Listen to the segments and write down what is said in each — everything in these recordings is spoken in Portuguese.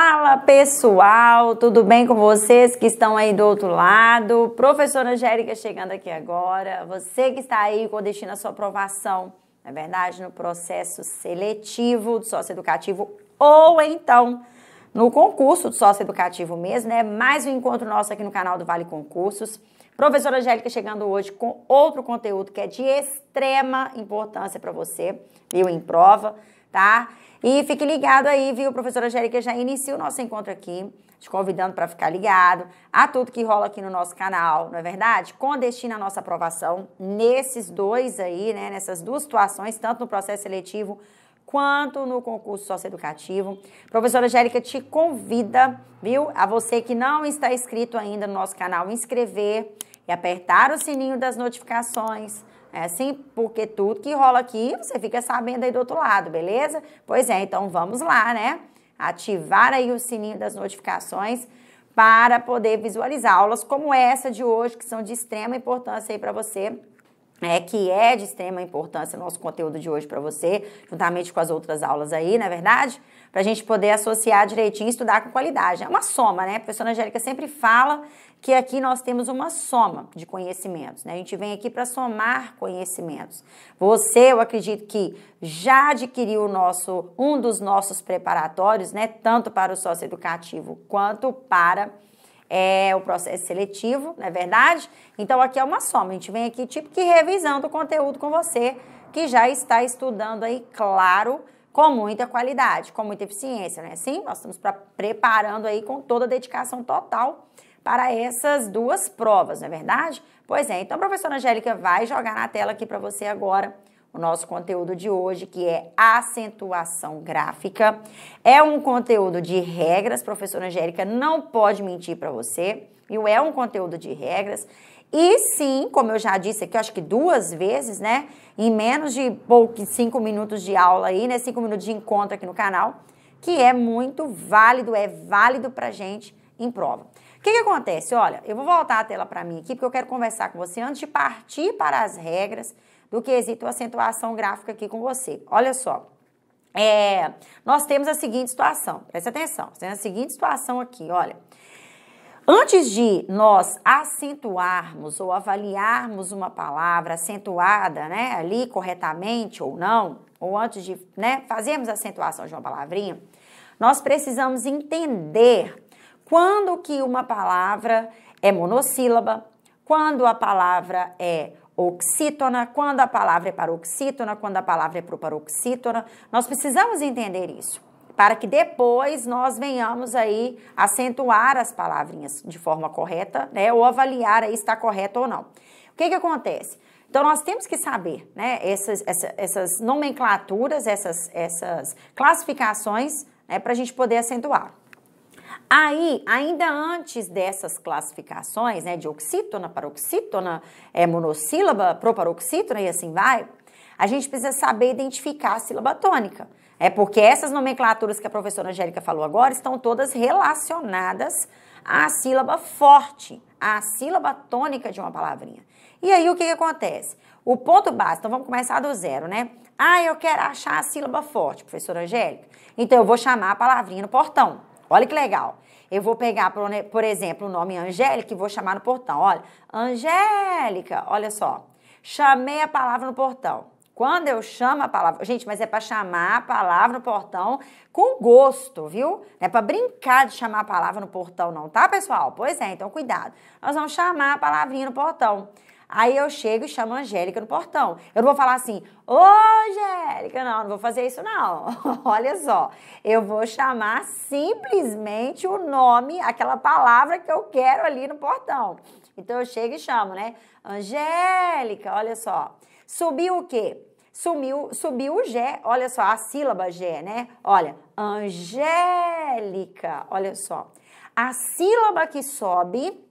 Fala pessoal, tudo bem com vocês que estão aí do outro lado? Professora Angélica chegando aqui agora. Você que está aí com destino à sua aprovação, na é verdade, no processo seletivo do educativo ou então no concurso do educativo mesmo, né? Mais um encontro nosso aqui no canal do Vale Concursos. Professora Angélica chegando hoje com outro conteúdo que é de extrema importância para você, viu, em prova tá? E fique ligado aí, viu? Professora Angélica já inicia o nosso encontro aqui, te convidando para ficar ligado a tudo que rola aqui no nosso canal, não é verdade? Com destino à nossa aprovação nesses dois aí, né? Nessas duas situações, tanto no processo seletivo quanto no concurso socioeducativo. Professora Angélica te convida, viu? A você que não está inscrito ainda no nosso canal, inscrever e apertar o sininho das notificações é assim, porque tudo que rola aqui, você fica sabendo aí do outro lado, beleza? Pois é, então vamos lá, né? Ativar aí o sininho das notificações para poder visualizar aulas como essa de hoje, que são de extrema importância aí para você é, que é de extrema importância o nosso conteúdo de hoje para você, juntamente com as outras aulas aí, na é verdade, para a gente poder associar direitinho e estudar com qualidade. É uma soma, né? A professora Angélica sempre fala que aqui nós temos uma soma de conhecimentos, né? A gente vem aqui para somar conhecimentos. Você, eu acredito que já adquiriu o nosso um dos nossos preparatórios, né, tanto para o sócio educativo quanto para é, o processo seletivo, não é verdade? Então aqui é uma soma, a gente vem aqui tipo que revisando o conteúdo com você que já está estudando aí, claro, com muita qualidade, com muita eficiência, né? Sim, nós estamos pra, preparando aí com toda a dedicação total para essas duas provas, não é verdade? Pois é, então a professora Angélica vai jogar na tela aqui para você agora o nosso conteúdo de hoje, que é acentuação gráfica. É um conteúdo de regras, professora Angélica não pode mentir para você, viu? É um conteúdo de regras. E sim, como eu já disse aqui, acho que duas vezes, né? Em menos de pouco, cinco minutos de aula aí, né? Cinco minutos de encontro aqui no canal, que é muito válido, é válido para gente em prova. O que, que acontece? Olha, eu vou voltar a tela para mim aqui, porque eu quero conversar com você antes de partir para as regras do quesito acentuação gráfica aqui com você. Olha só. É, nós temos a seguinte situação, presta atenção, tem a seguinte situação aqui, olha. Antes de nós acentuarmos ou avaliarmos uma palavra acentuada, né, ali corretamente ou não, ou antes de né, fazermos a acentuação de uma palavrinha, nós precisamos entender quando que uma palavra é monossílaba, quando a palavra é oxítona, quando a palavra é paroxítona, quando a palavra é proparoxítona. Nós precisamos entender isso para que depois nós venhamos aí acentuar as palavrinhas de forma correta, né, ou avaliar aí se está correto ou não. O que que acontece? Então nós temos que saber, né, essas, essas, essas nomenclaturas, essas, essas classificações, né, para a gente poder acentuar. Aí, ainda antes dessas classificações, né, de oxítona, paroxítona, é, monossílaba, proparoxítona e assim vai, a gente precisa saber identificar a sílaba tônica. É porque essas nomenclaturas que a professora Angélica falou agora estão todas relacionadas à sílaba forte, à sílaba tônica de uma palavrinha. E aí o que, que acontece? O ponto básico, então vamos começar do zero, né? Ah, eu quero achar a sílaba forte, professora Angélica. Então eu vou chamar a palavrinha no portão. Olha que legal. Eu vou pegar, por exemplo, o nome Angélica e vou chamar no portão. Olha, Angélica, olha só. Chamei a palavra no portão. Quando eu chamo a palavra, gente, mas é para chamar a palavra no portão com gosto, viu? Não é para brincar de chamar a palavra no portão, não, tá, pessoal? Pois é, então cuidado. Nós vamos chamar a palavrinha no portão. Aí eu chego e chamo a Angélica no portão. Eu não vou falar assim, ô Angélica, não, não vou fazer isso não. Olha só, eu vou chamar simplesmente o nome, aquela palavra que eu quero ali no portão. Então eu chego e chamo, né? Angélica, olha só. Subiu o quê? Sumiu, subiu o G, olha só, a sílaba G, né? Olha, Angélica, olha só. A sílaba que sobe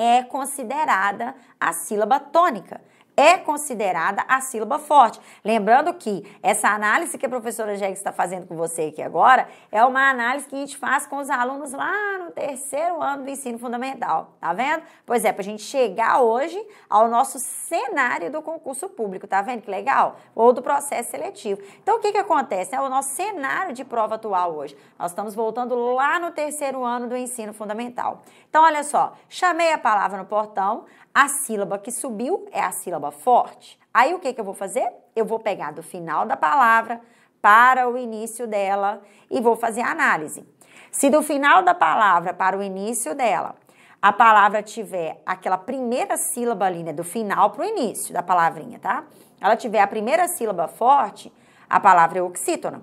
é considerada a sílaba tônica é considerada a sílaba forte. Lembrando que essa análise que a professora Jeg está fazendo com você aqui agora é uma análise que a gente faz com os alunos lá no terceiro ano do ensino fundamental, tá vendo? Pois é, para a gente chegar hoje ao nosso cenário do concurso público, tá vendo que legal? Ou do processo seletivo. Então o que, que acontece? É o nosso cenário de prova atual hoje. Nós estamos voltando lá no terceiro ano do ensino fundamental. Então olha só, chamei a palavra no portão, a sílaba que subiu é a sílaba forte. Aí o que, que eu vou fazer? Eu vou pegar do final da palavra para o início dela e vou fazer a análise. Se do final da palavra para o início dela a palavra tiver aquela primeira sílaba ali, né, do final para o início da palavrinha, tá? Ela tiver a primeira sílaba forte, a palavra é oxítona.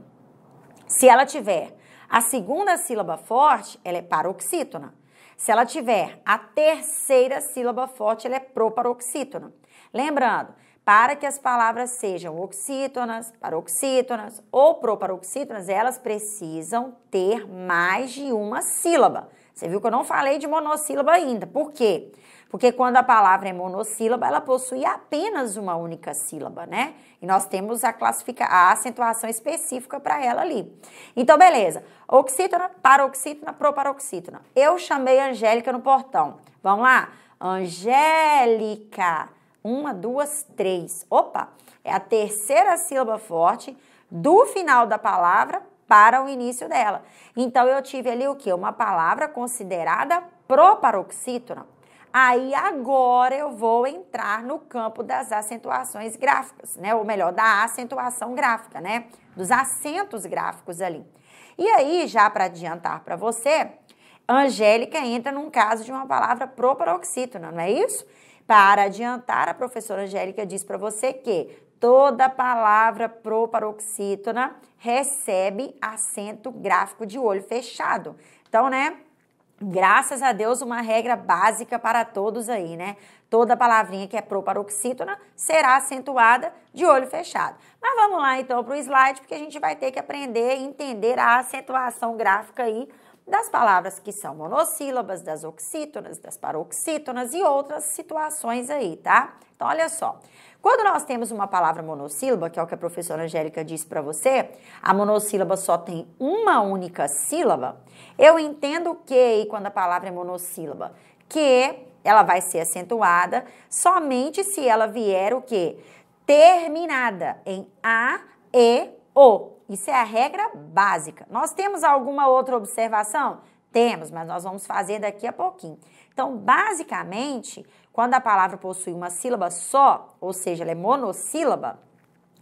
Se ela tiver a segunda sílaba forte, ela é paroxítona. Se ela tiver a terceira sílaba forte, ela é proparoxítona. Lembrando, para que as palavras sejam oxítonas, paroxítonas ou proparoxítonas, elas precisam ter mais de uma sílaba. Você viu que eu não falei de monossílaba ainda. Por quê? Porque porque quando a palavra é monossílaba, ela possui apenas uma única sílaba, né? E nós temos a classifica a acentuação específica para ela ali. Então, beleza. Oxítona, paroxítona, proparoxítona. Eu chamei Angélica no portão. Vamos lá? Angélica. Uma, duas, três. Opa! É a terceira sílaba forte do final da palavra para o início dela. Então eu tive ali o que? Uma palavra considerada proparoxítona. Aí agora eu vou entrar no campo das acentuações gráficas, né? Ou melhor, da acentuação gráfica, né? Dos acentos gráficos ali. E aí, já para adiantar para você, Angélica entra num caso de uma palavra proparoxítona, não é isso? Para adiantar, a professora Angélica diz para você que toda palavra proparoxítona recebe acento gráfico de olho fechado. Então, né? graças a Deus, uma regra básica para todos aí, né? Toda palavrinha que é proparoxítona será acentuada de olho fechado. Mas vamos lá então para o slide, porque a gente vai ter que aprender e entender a acentuação gráfica aí das palavras que são monossílabas, das oxítonas, das paroxítonas e outras situações aí, tá? Então, olha só. Quando nós temos uma palavra monossílaba, que é o que a professora Angélica disse para você, a monossílaba só tem uma única sílaba, eu entendo que quando a palavra é monossílaba, que ela vai ser acentuada somente se ela vier o que? Terminada em A, E, O. Isso é a regra básica. Nós temos alguma outra observação? Temos, mas nós vamos fazer daqui a pouquinho. Então, basicamente, quando a palavra possui uma sílaba só, ou seja, ela é monossílaba,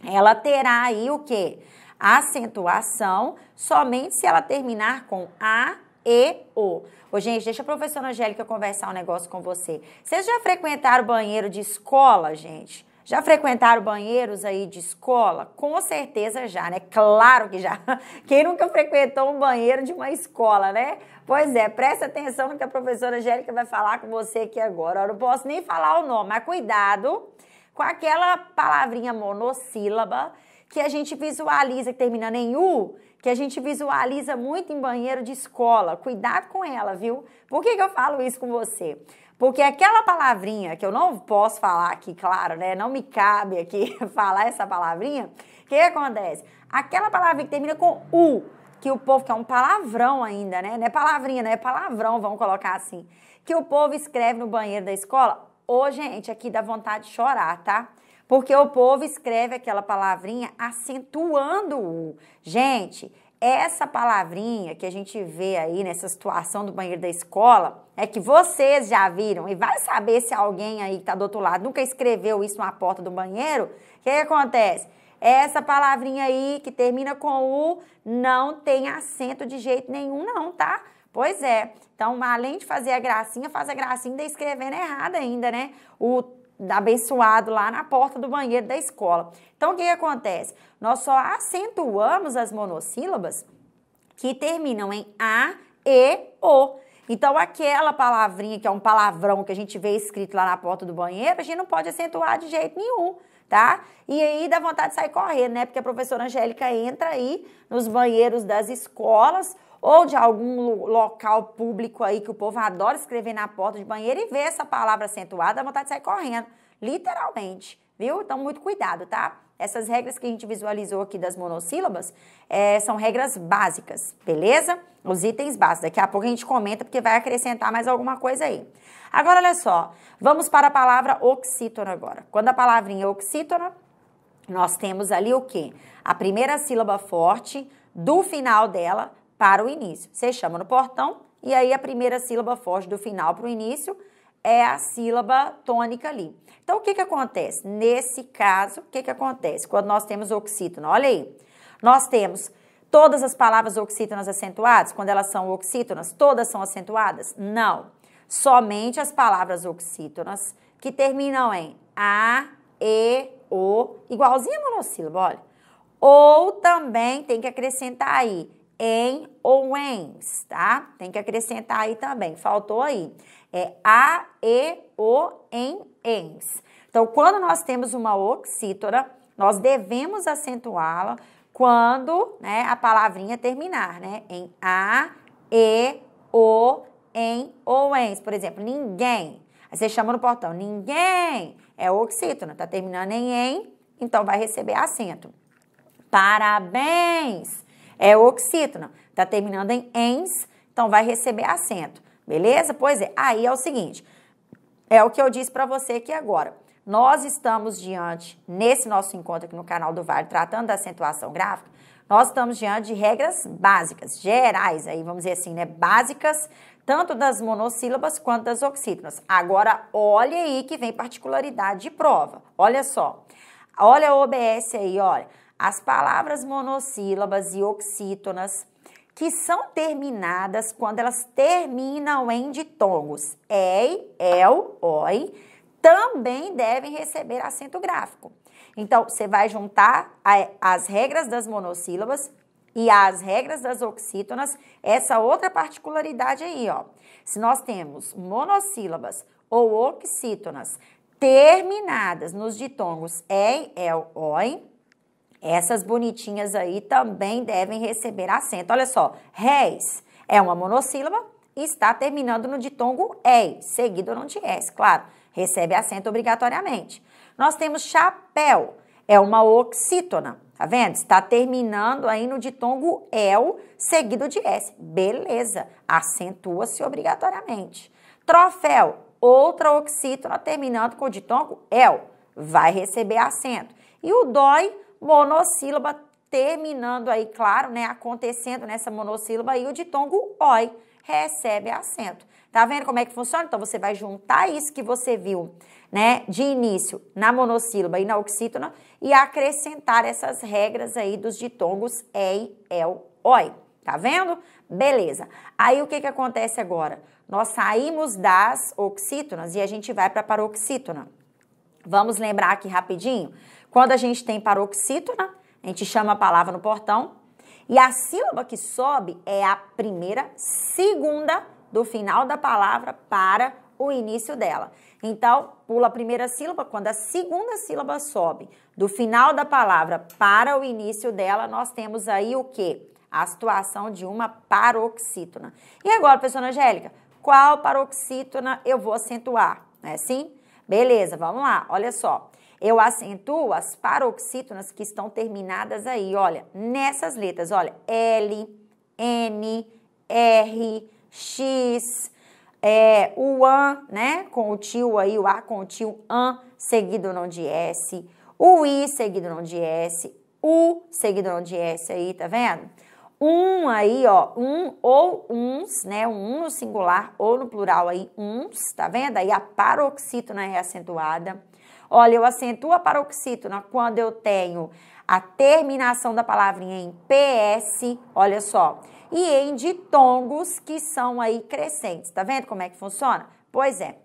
ela terá aí o que? Acentuação somente se ela terminar com a e o. Ô, gente, deixa a professora Angélica conversar um negócio com você. Vocês já frequentaram banheiro de escola, gente? Já frequentaram banheiros aí de escola? Com certeza já, né? Claro que já. Quem nunca frequentou um banheiro de uma escola, né? Pois é, presta atenção no que a professora Angélica vai falar com você aqui agora. Eu não posso nem falar o nome, mas cuidado com aquela palavrinha monossílaba que a gente visualiza, que termina em U, que a gente visualiza muito em banheiro de escola. Cuidado com ela, viu? Por que, que eu falo isso com você? Porque aquela palavrinha que eu não posso falar aqui, claro, né? Não me cabe aqui falar essa palavrinha. O que acontece? Aquela palavra que termina com U, que o povo, que é um palavrão ainda, né? Não é palavrinha, não É palavrão, vamos colocar assim. Que o povo escreve no banheiro da escola. Ô, gente, aqui dá vontade de chorar, tá? Porque o povo escreve aquela palavrinha acentuando o U. Gente, essa palavrinha que a gente vê aí nessa situação do banheiro da escola é que vocês já viram e vai saber se alguém aí que está do outro lado nunca escreveu isso na porta do banheiro. O que, que acontece? É essa palavrinha aí que termina com U não tem acento de jeito nenhum, não, tá? Pois é. Então, além de fazer a gracinha, faz a gracinha ainda escrevendo errado ainda, né? O abençoado lá na porta do banheiro da escola. Então, o que, que acontece? Nós só acentuamos as monossílabas que terminam em A, E, O. Então, aquela palavrinha que é um palavrão que a gente vê escrito lá na porta do banheiro, a gente não pode acentuar de jeito nenhum, tá? E aí dá vontade de sair correndo, né? Porque a professora Angélica entra aí nos banheiros das escolas, ou de algum local público aí que o povo adora escrever na porta de banheiro e ver essa palavra acentuada, dá vontade de sair correndo, literalmente, viu? Então, muito cuidado, tá? Essas regras que a gente visualizou aqui das monossílabas é, são regras básicas, beleza? Os itens básicos. Daqui a pouco a gente comenta porque vai acrescentar mais alguma coisa aí. Agora, olha só, vamos para a palavra oxítona agora. Quando a palavrinha é oxítona, nós temos ali o quê? A primeira sílaba forte do final dela para o início. Você chama no portão e aí a primeira sílaba foge do final para o início, é a sílaba tônica ali. Então, o que, que acontece? Nesse caso, o que, que acontece quando nós temos oxítona, Olha aí, nós temos todas as palavras oxítonas acentuadas, quando elas são oxítonas, todas são acentuadas? Não, somente as palavras oxítonas que terminam em A, E, O, igualzinho a monossílaba, olha. Ou também tem que acrescentar aí em ou ens, tá? Tem que acrescentar aí também, faltou aí. É a, e, o, em, ens. Então, quando nós temos uma oxítona, nós devemos acentuá-la quando né, a palavrinha terminar, né? Em a, e, o, em ou ens. Por exemplo, ninguém. Aí você chama no portão, ninguém. É oxítona, tá terminando em em, então vai receber acento. Parabéns! é oxítona. Tá terminando em ens, então vai receber acento. Beleza? Pois é. Aí é o seguinte, é o que eu disse para você aqui agora. Nós estamos diante, nesse nosso encontro aqui no canal do Vale, tratando da acentuação gráfica, nós estamos diante de regras básicas, gerais, aí vamos dizer assim, né? Básicas, tanto das monossílabas quanto das oxítonas. Agora, olha aí que vem particularidade de prova. Olha só. Olha o OBS aí, olha. As palavras monossílabas e oxítonas, que são terminadas quando elas terminam em ditongos ei, el, oi, também devem receber acento gráfico. Então, você vai juntar as regras das monossílabas e as regras das oxítonas, essa outra particularidade aí, ó. Se nós temos monossílabas ou oxítonas terminadas nos ditongos ei, el, oi, essas bonitinhas aí também devem receber acento. Olha só, réis é uma monossílaba e está terminando no ditongo ei, é, seguido não de s claro. Recebe acento obrigatoriamente. Nós temos chapéu, é uma oxítona, tá vendo? Está terminando aí no ditongo el, seguido de s. Beleza, acentua-se obrigatoriamente. Troféu, outra oxítona terminando com o ditongo el, vai receber acento. E o dói, monossílaba terminando aí, claro, né, acontecendo nessa monossílaba aí, o ditongo oi recebe acento. Tá vendo como é que funciona? Então você vai juntar isso que você viu, né, de início na monossílaba e na oxítona e acrescentar essas regras aí dos ditongos ei, el, oi. Tá vendo? Beleza. Aí o que que acontece agora? Nós saímos das oxítonas e a gente vai para paroxítona. Vamos lembrar aqui rapidinho quando a gente tem paroxítona, a gente chama a palavra no portão. E a sílaba que sobe é a primeira segunda do final da palavra para o início dela. Então, pula a primeira sílaba, quando a segunda sílaba sobe do final da palavra para o início dela, nós temos aí o que? A situação de uma paroxítona. E agora, professora Angélica, qual paroxítona eu vou acentuar? Não é assim? Beleza, vamos lá, olha só eu acentuo as paroxítonas que estão terminadas aí, olha, nessas letras, olha, L, N, R, X, é, o AN, né, com o tio aí, o A com o tio AN, seguido não de S, o I seguido não de S, U seguido não de S aí, tá vendo? Um aí, ó, um ou uns, né, um no singular ou no plural aí, uns, tá vendo? Aí a paroxítona é acentuada. Olha, eu acentuo a paroxítona quando eu tenho a terminação da palavrinha em PS, olha só, e em ditongos que são aí crescentes. Tá vendo como é que funciona? Pois é.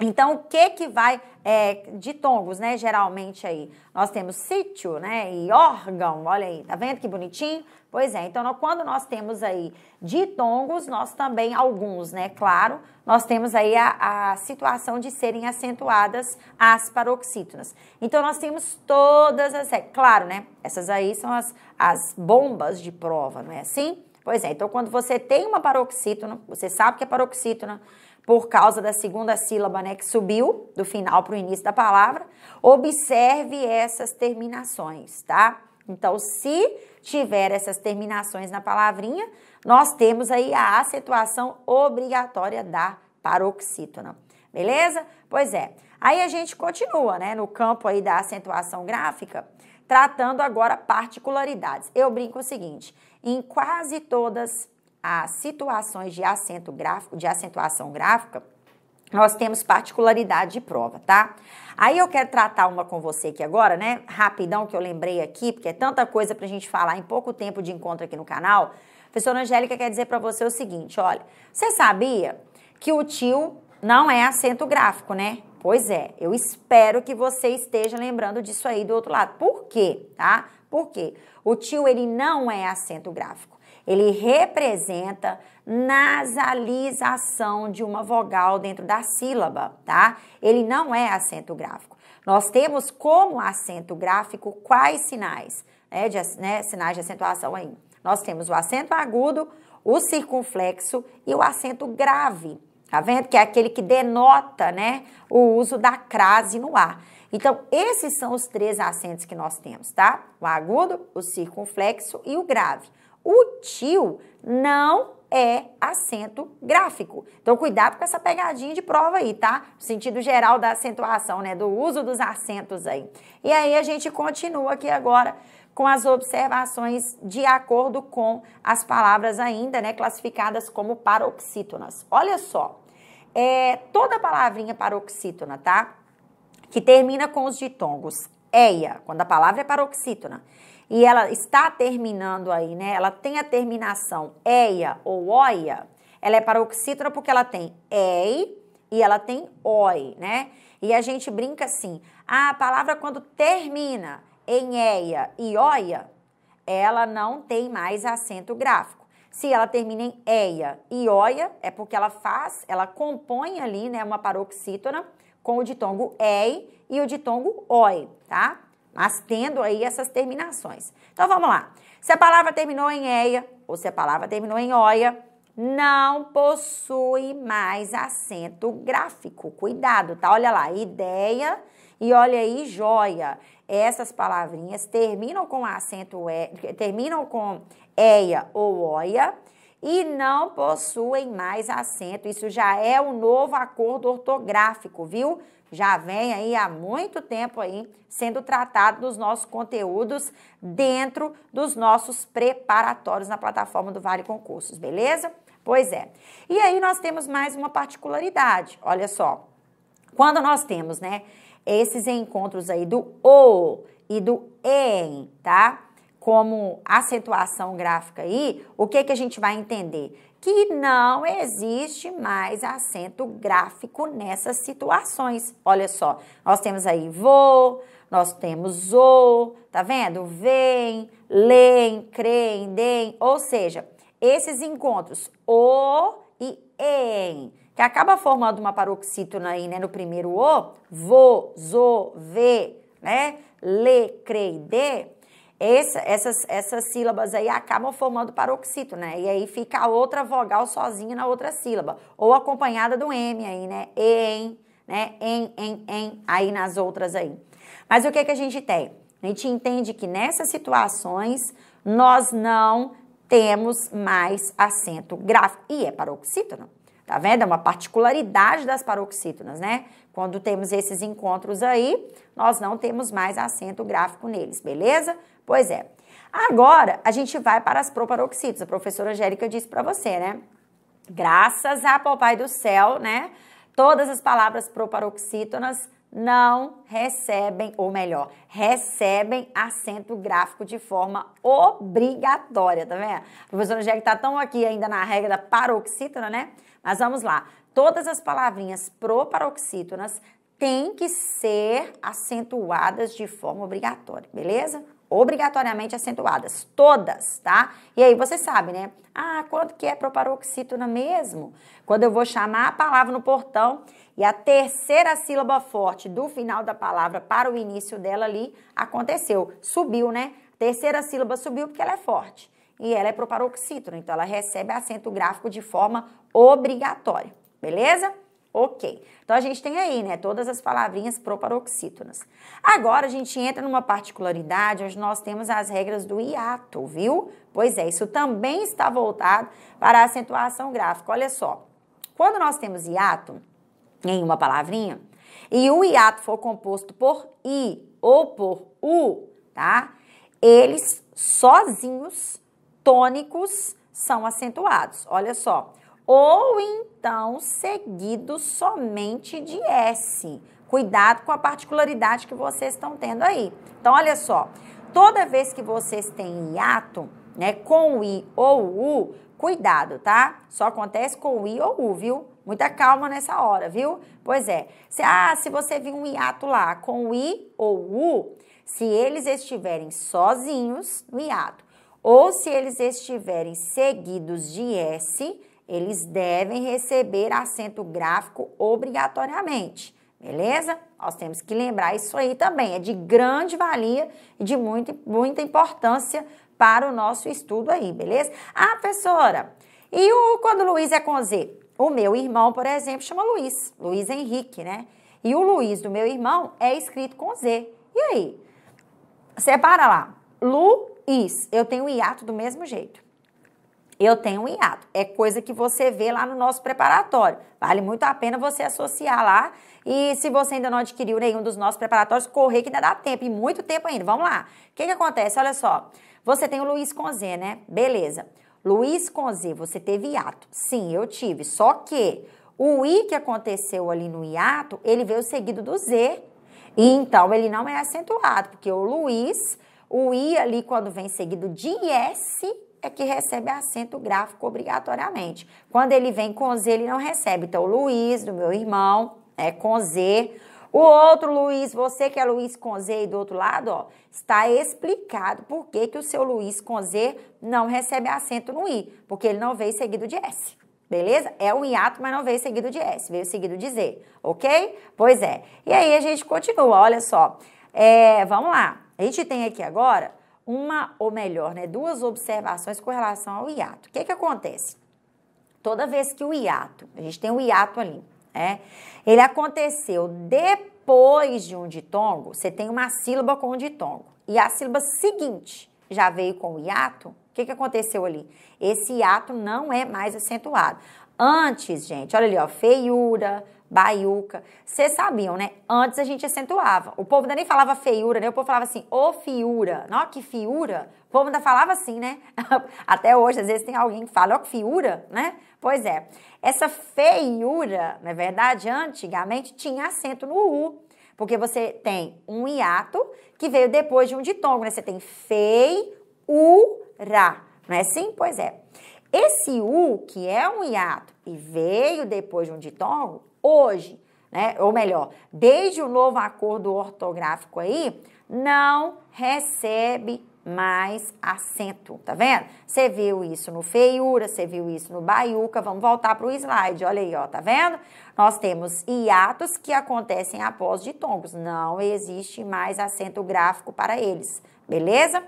Então, o que que vai é, de tongos, né? Geralmente aí nós temos sítio, né? E órgão, olha aí, tá vendo que bonitinho? Pois é, então quando nós temos aí ditongos, nós também, alguns, né? Claro, nós temos aí a, a situação de serem acentuadas as paroxítonas. Então nós temos todas as, é, claro, né? Essas aí são as, as bombas de prova, não é assim? Pois é, então quando você tem uma paroxítona, você sabe que é paroxítona, por causa da segunda sílaba, né, que subiu do final para o início da palavra, observe essas terminações, tá? Então, se tiver essas terminações na palavrinha, nós temos aí a acentuação obrigatória da paroxítona. Beleza? Pois é. Aí a gente continua, né, no campo aí da acentuação gráfica, tratando agora particularidades. Eu brinco o seguinte, em quase todas a situações de acento gráfico, de acentuação gráfica, nós temos particularidade de prova, tá? Aí eu quero tratar uma com você aqui agora, né? Rapidão que eu lembrei aqui, porque é tanta coisa pra gente falar em pouco tempo de encontro aqui no canal. A professora Angélica quer dizer para você o seguinte, olha, você sabia que o tio não é acento gráfico, né? Pois é, eu espero que você esteja lembrando disso aí do outro lado. Por quê, tá? Por quê? O tio ele não é acento gráfico. Ele representa nasalização de uma vogal dentro da sílaba, tá? Ele não é acento gráfico. Nós temos como acento gráfico quais sinais, né, de, né, sinais de acentuação aí? Nós temos o acento agudo, o circunflexo e o acento grave, tá vendo? Que é aquele que denota, né, o uso da crase no ar. Então, esses são os três acentos que nós temos, tá? O agudo, o circunflexo e o grave. O tio não é acento gráfico. Então, cuidado com essa pegadinha de prova aí, tá? No sentido geral da acentuação, né? Do uso dos acentos aí. E aí, a gente continua aqui agora com as observações de acordo com as palavras ainda, né? Classificadas como paroxítonas. Olha só, é, toda palavrinha paroxítona, tá? Que termina com os ditongos. Eia, quando a palavra é paroxítona e ela está terminando aí, né? Ela tem a terminação eia ou oia. Ela é paroxítona porque ela tem ei e ela tem oi, né? E a gente brinca assim: a palavra quando termina em eia e oia, ela não tem mais acento gráfico. Se ela termina em eia e oia, é porque ela faz, ela compõe ali, né, uma paroxítona com o ditongo ei e o ditongo oi, tá? mas tendo aí essas terminações. Então vamos lá. Se a palavra terminou em eia ou se a palavra terminou em oia, não possui mais acento gráfico. Cuidado, tá? Olha lá, ideia e olha aí, joia. Essas palavrinhas terminam com acento e, terminam com eia ou oia e não possuem mais acento. Isso já é o novo acordo ortográfico, viu? já vem aí há muito tempo aí sendo tratado nos nossos conteúdos dentro dos nossos preparatórios na plataforma do Vale Concursos, beleza? Pois é. E aí nós temos mais uma particularidade, olha só. Quando nós temos, né, esses encontros aí do O e do EM, tá? Como acentuação gráfica aí, o que que a gente vai entender? que não existe mais acento gráfico nessas situações. Olha só, nós temos aí vou, nós temos o, tá vendo? Vem, leem, creem, deem, ou seja, esses encontros o e em, que acaba formando uma paroxítona aí, né, no primeiro o, vou, zo, vê, né? Le, crei, de, essa, essas, essas sílabas aí acabam formando paroxito né? E aí fica a outra vogal sozinha na outra sílaba, ou acompanhada do M aí, né? Em, né? Em, em, em, aí nas outras aí. Mas o que, que a gente tem? A gente entende que nessas situações nós não temos mais acento gráfico. E é paroxítono. Tá vendo? É uma particularidade das paroxítonas, né? Quando temos esses encontros aí, nós não temos mais acento gráfico neles, beleza? Pois é. Agora a gente vai para as proparoxítonas. A professora Angélica disse para você, né? Graças a Papai do Céu, né? Todas as palavras proparoxítonas não recebem, ou melhor, recebem acento gráfico de forma obrigatória, tá vendo? A professora Angélica tá tão aqui ainda na regra da paroxítona, né? Mas vamos lá. Todas as palavrinhas proparoxítonas têm que ser acentuadas de forma obrigatória, beleza? obrigatoriamente acentuadas, todas, tá? E aí você sabe, né? Ah, quanto que é proparoxítona mesmo? Quando eu vou chamar a palavra no portão e a terceira sílaba forte do final da palavra para o início dela ali aconteceu, subiu, né? terceira sílaba subiu porque ela é forte e ela é proparoxítona, então ela recebe acento gráfico de forma obrigatória, beleza? Ok. Então a gente tem aí, né, todas as palavrinhas proparoxítonas. Agora a gente entra numa particularidade onde nós temos as regras do hiato, viu? Pois é, isso também está voltado para a acentuação gráfica. Olha só. Quando nós temos hiato em uma palavrinha e o hiato for composto por i ou por u, tá? Eles sozinhos, tônicos, são acentuados. Olha só ou então seguido somente de S. Cuidado com a particularidade que vocês estão tendo aí. Então, olha só, toda vez que vocês têm hiato, né, com o I ou o U, cuidado, tá? Só acontece com o I ou U, viu? Muita calma nessa hora, viu? Pois é. Se, ah, se você viu um hiato lá com o I ou U, se eles estiverem sozinhos no hiato, ou se eles estiverem seguidos de S, eles devem receber assento gráfico obrigatoriamente, beleza? Nós temos que lembrar isso aí também, é de grande valia e de muito, muita importância para o nosso estudo aí, beleza? Ah, professora, e o quando o Luiz é com Z? O meu irmão, por exemplo, chama Luiz, Luiz Henrique, né? E o Luiz do meu irmão é escrito com Z. E aí? Separa lá, Luiz, eu tenho o hiato do mesmo jeito eu tenho um hiato. É coisa que você vê lá no nosso preparatório. Vale muito a pena você associar lá. E se você ainda não adquiriu nenhum dos nossos preparatórios, correr que ainda dá tempo, e muito tempo ainda. Vamos lá. O que, que acontece? Olha só. Você tem o Luiz com Z, né? Beleza. Luiz com Z, você teve hiato. Sim, eu tive. Só que o I que aconteceu ali no hiato, ele veio seguido do Z. então ele não é acentuado, porque o Luiz, o I ali quando vem seguido de S, é que recebe acento gráfico obrigatoriamente. Quando ele vem com Z, ele não recebe. Então, o Luiz, do meu irmão, é com Z. O outro Luiz, você que é Luiz com Z e do outro lado, ó, está explicado por que, que o seu Luiz com Z não recebe acento no I, porque ele não veio seguido de S. Beleza? É um hiato, mas não veio seguido de S, veio seguido de Z, ok? Pois é. E aí a gente continua, olha só. É, vamos lá. A gente tem aqui agora uma, ou melhor, né, duas observações com relação ao hiato. O que, que acontece? Toda vez que o hiato, a gente tem o hiato ali, né? Ele aconteceu depois de um ditongo, você tem uma sílaba com um ditongo. E a sílaba seguinte já veio com o hiato, o que, que aconteceu ali? Esse hiato não é mais acentuado. Antes, gente, olha ali, ó, feiura, baiuca. Vocês sabiam, né? Antes a gente acentuava. O povo ainda nem falava feiura, né? O povo falava assim, ô fiura. Não, que fiura. O povo ainda falava assim, né? Até hoje, às vezes, tem alguém que fala, ó, que fiura, né? Pois é. Essa feiura, na é verdade, antigamente tinha acento no U. Porque você tem um hiato que veio depois de um ditongo, né? Você tem fei feiura, não é assim? Pois é. Esse U, que é um hiato e veio depois de um ditongo, hoje, né? Ou melhor, desde o novo acordo ortográfico aí, não recebe mais acento, tá vendo? Você viu isso no feiura, você viu isso no baiuca, vamos voltar para o slide, olha aí, ó, tá vendo? Nós temos hiatos que acontecem após ditongos, não existe mais acento gráfico para eles, beleza?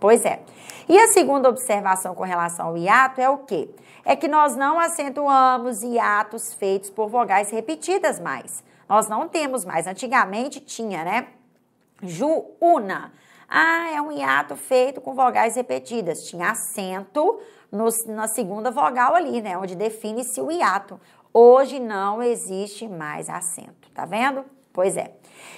Pois é. E a segunda observação com relação ao hiato é o quê? É que nós não acentuamos hiatos feitos por vogais repetidas mais. Nós não temos mais. Antigamente tinha, né? Ju-una. Ah, é um hiato feito com vogais repetidas. Tinha acento no, na segunda vogal ali, né? Onde define-se o hiato. Hoje não existe mais acento, tá vendo? Pois é.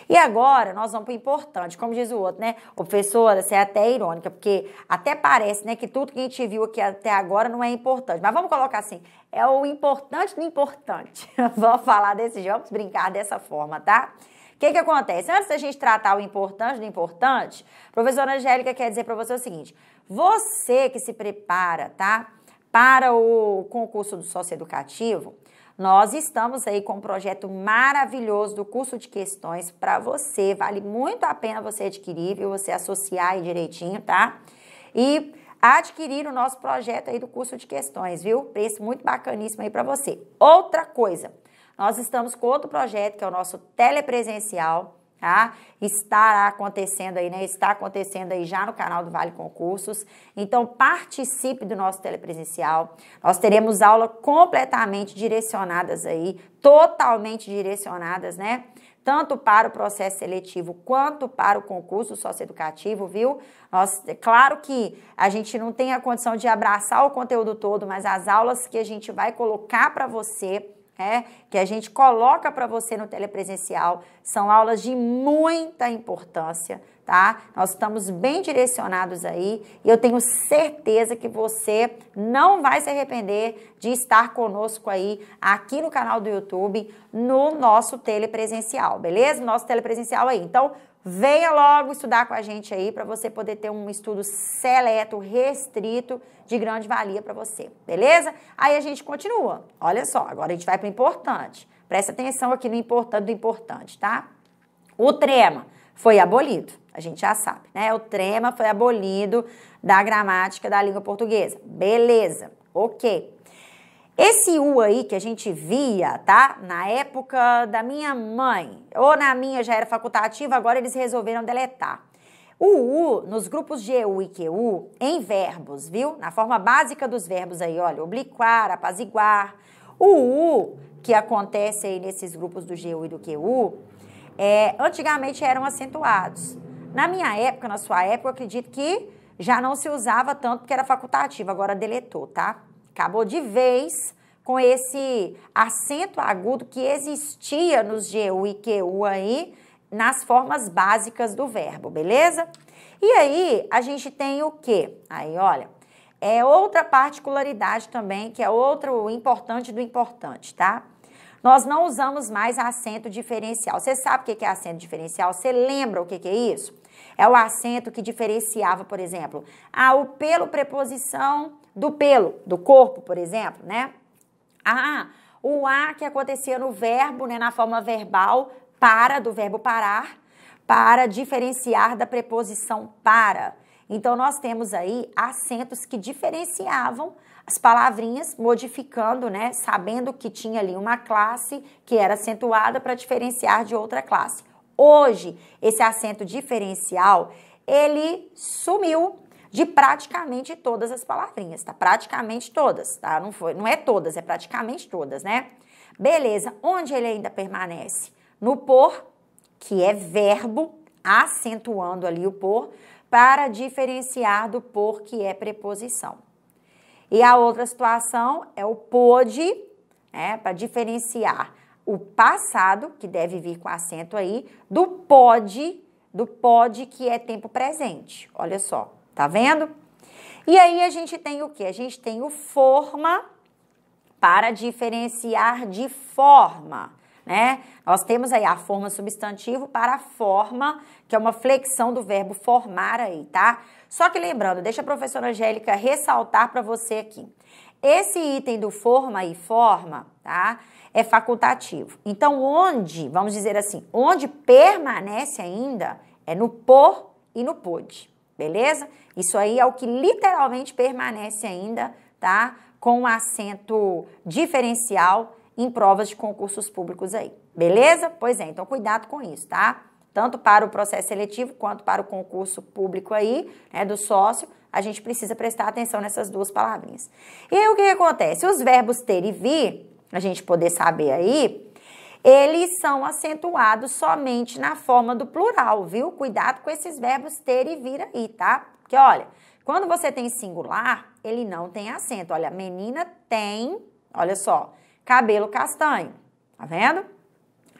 E agora nós vamos para o importante, como diz o outro, né? professora, você é até irônica, porque até parece, né, que tudo que a gente viu aqui até agora não é importante. Mas vamos colocar assim, é o importante do importante. vamos falar desse jeito, vamos brincar dessa forma, tá? O que, que acontece? Antes da gente tratar o importante do importante, professora Angélica quer dizer para você o seguinte: você que se prepara, tá? Para o concurso do sócio educativo, nós estamos aí com um projeto maravilhoso do curso de questões para você. Vale muito a pena você adquirir, viu? Você associar aí direitinho, tá? E adquirir o nosso projeto aí do curso de questões, viu? Preço muito bacaníssimo aí para você. Outra coisa, nós estamos com outro projeto que é o nosso telepresencial tá? Estará acontecendo aí, né? Está acontecendo aí já no canal do Vale Concursos. Então participe do nosso telepresencial. Nós teremos aula completamente direcionadas aí, totalmente direcionadas, né? tanto para o processo seletivo quanto para o concurso socioeducativo, viu? Nós, é claro que a gente não tem a condição de abraçar o conteúdo todo, mas as aulas que a gente vai colocar para você é, que a gente coloca para você no telepresencial. São aulas de muita importância, tá? Nós estamos bem direcionados aí e eu tenho certeza que você não vai se arrepender de estar conosco aí aqui no canal do YouTube no nosso telepresencial, beleza? Nosso telepresencial aí. Então, Venha logo estudar com a gente aí para você poder ter um estudo seleto, restrito, de grande valia para você, beleza? Aí a gente continua. Olha só, agora a gente vai para o importante. Presta atenção aqui no importante do importante, tá? O trema foi abolido, a gente já sabe, né? O trema foi abolido da gramática da língua portuguesa. Beleza, ok. Esse U aí que a gente via, tá? Na época da minha mãe, ou na minha já era facultativa, agora eles resolveram deletar. O U nos grupos GU e QU em verbos, viu? Na forma básica dos verbos aí, olha, obliquar, apaziguar. O U que acontece aí nesses grupos do GU e do QU, é, antigamente eram acentuados. Na minha época, na sua época, eu acredito que já não se usava tanto porque era facultativo, agora deletou, tá? Acabou de vez com esse acento agudo que existia nos GU e QU aí, nas formas básicas do verbo, beleza? E aí, a gente tem o quê? Aí, olha, é outra particularidade também, que é outro importante do importante, tá? Nós não usamos mais acento diferencial. Você sabe o que é acento diferencial? Você lembra o que é isso? É o acento que diferenciava, por exemplo, ah, o pelo preposição do pelo, do corpo, por exemplo, né? Ah, o a que acontecia no verbo, né, na forma verbal, para, do verbo parar, para diferenciar da preposição para. Então, nós temos aí acentos que diferenciavam as palavrinhas, modificando, né? Sabendo que tinha ali uma classe que era acentuada para diferenciar de outra classe. Hoje, esse acento diferencial, ele sumiu de praticamente todas as palavrinhas, tá? Praticamente todas, tá? Não, foi, não é todas, é praticamente todas, né? Beleza, onde ele ainda permanece? No por, que é verbo, acentuando ali o por, para diferenciar do por, que é preposição. E a outra situação é o pôde, né, para diferenciar o passado, que deve vir com acento aí, do pode, do pode que é tempo presente. Olha só tá vendo? E aí a gente tem o que? A gente tem o forma para diferenciar de forma, né? Nós temos aí a forma substantivo para a forma, que é uma flexão do verbo formar aí, tá? Só que lembrando, deixa a professora Angélica ressaltar para você aqui. Esse item do forma e forma, tá? É facultativo. Então, onde, vamos dizer assim, onde permanece ainda é no por e no pôde beleza? Isso aí é o que literalmente permanece ainda, tá? Com um acento diferencial em provas de concursos públicos aí, beleza? Pois é, então cuidado com isso, tá? Tanto para o processo seletivo quanto para o concurso público aí, né, do sócio, a gente precisa prestar atenção nessas duas palavrinhas. E aí, o que, que acontece? Os verbos ter e vir, a gente poder saber aí, eles são acentuados somente na forma do plural, viu? Cuidado com esses verbos ter e vir aí, tá? Porque olha, quando você tem singular, ele não tem acento. Olha, menina tem, olha só, cabelo castanho, tá vendo?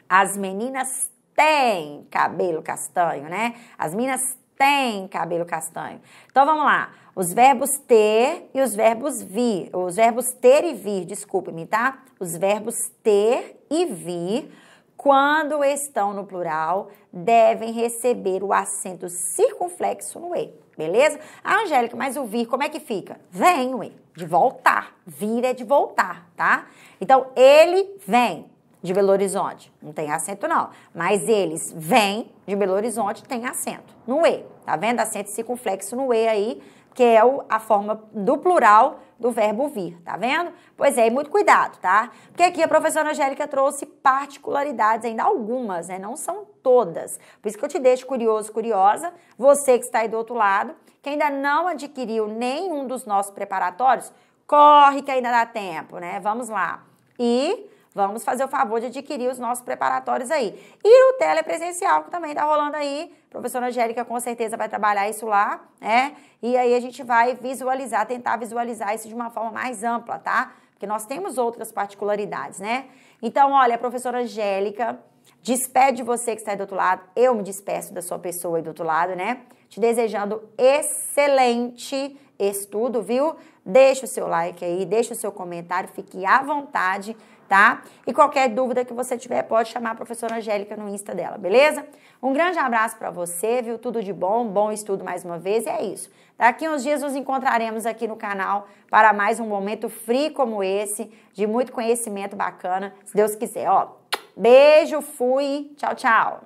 As meninas têm cabelo castanho, né? As meninas tem cabelo castanho. Então vamos lá. Os verbos ter e os verbos vir. Os verbos ter e vir, desculpe-me, tá? Os verbos ter e vir, quando estão no plural, devem receber o acento circunflexo no E, beleza? Ah, Angélica, mas o vir como é que fica? Vem, ué, de voltar. Vir é de voltar, tá? Então, ele vem, de Belo Horizonte. Não tem acento, não. Mas eles vêm de Belo Horizonte, tem acento no E, tá vendo? Acento circunflexo no E aí, que é a forma do plural do verbo vir, tá vendo? Pois é, e muito cuidado, tá? Porque aqui a professora Angélica trouxe particularidades, ainda algumas, né? Não são todas. Por isso que eu te deixo curioso, curiosa, você que está aí do outro lado, que ainda não adquiriu nenhum dos nossos preparatórios, corre que ainda dá tempo, né? Vamos lá. E Vamos fazer o favor de adquirir os nossos preparatórios aí. E o telepresencial, que também está rolando aí. A professora Angélica com certeza vai trabalhar isso lá, né? E aí a gente vai visualizar, tentar visualizar isso de uma forma mais ampla, tá? Porque nós temos outras particularidades, né? Então, olha, a professora Angélica despede você que está aí do outro lado. Eu me despeço da sua pessoa aí do outro lado, né? Te desejando excelente estudo, viu? Deixa o seu like aí, deixa o seu comentário, fique à vontade tá? E qualquer dúvida que você tiver, pode chamar a professora Angélica no Insta dela, beleza? Um grande abraço para você, viu? Tudo de bom, bom estudo mais uma vez e é isso. Daqui uns dias nos encontraremos aqui no canal para mais um momento free como esse, de muito conhecimento bacana, se Deus quiser, ó. Beijo, fui, tchau, tchau.